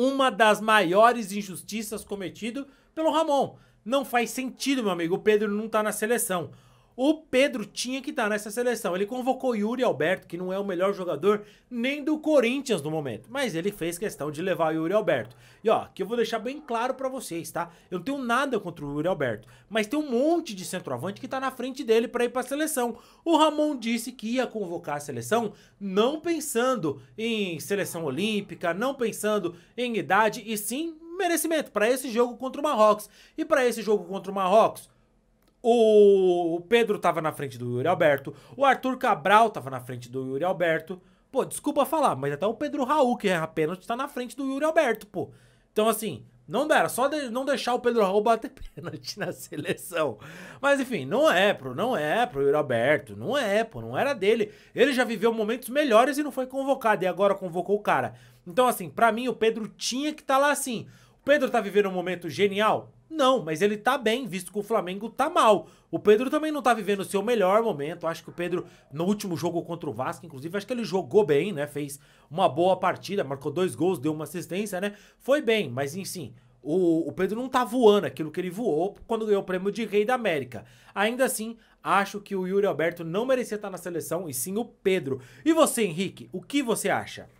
uma das maiores injustiças cometido pelo Ramon. Não faz sentido, meu amigo. O Pedro não tá na seleção. O Pedro tinha que estar tá nessa seleção. Ele convocou Yuri Alberto, que não é o melhor jogador nem do Corinthians no momento, mas ele fez questão de levar Yuri Alberto. E ó, que eu vou deixar bem claro para vocês, tá? Eu não tenho nada contra o Yuri Alberto, mas tem um monte de centroavante que tá na frente dele para ir para a seleção. O Ramon disse que ia convocar a seleção não pensando em seleção olímpica, não pensando em idade e sim merecimento para esse jogo contra o Marrocos. E para esse jogo contra o Marrocos, o Pedro estava na frente do Yuri Alberto. O Arthur Cabral estava na frente do Yuri Alberto. Pô, desculpa falar, mas até o Pedro Raul, que erra é pênalti, tá na frente do Yuri Alberto, pô. Então, assim, não dera, só de, não deixar o Pedro Raul bater pênalti na seleção. Mas, enfim, não é, pro, não é pro Yuri Alberto, não é, pô, não era dele. Ele já viveu momentos melhores e não foi convocado, e agora convocou o cara. Então, assim, para mim, o Pedro tinha que estar tá lá, assim. Pedro está vivendo um momento genial? Não, mas ele tá bem, visto que o Flamengo tá mal. O Pedro também não tá vivendo o seu melhor momento. Acho que o Pedro, no último jogo contra o Vasco, inclusive, acho que ele jogou bem, né? Fez uma boa partida, marcou dois gols, deu uma assistência, né? Foi bem, mas enfim. O, o Pedro não tá voando aquilo que ele voou quando ganhou o prêmio de Rei da América. Ainda assim, acho que o Yuri Alberto não merecia estar na seleção, e sim o Pedro. E você, Henrique, o que você acha?